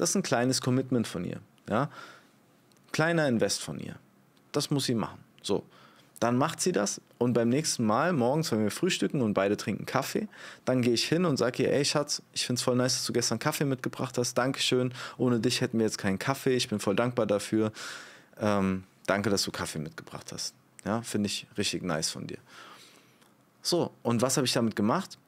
Das ist ein kleines Commitment von ihr. Ja? Kleiner Invest von ihr. Das muss sie machen. So. Dann macht sie das und beim nächsten Mal, morgens, wenn wir frühstücken und beide trinken Kaffee, dann gehe ich hin und sage ihr, ey Schatz, ich finde es voll nice, dass du gestern Kaffee mitgebracht hast. Dankeschön. Ohne dich hätten wir jetzt keinen Kaffee. Ich bin voll dankbar dafür. Ähm, danke, dass du Kaffee mitgebracht hast. Ja, finde ich richtig nice von dir. So, und was habe ich damit gemacht?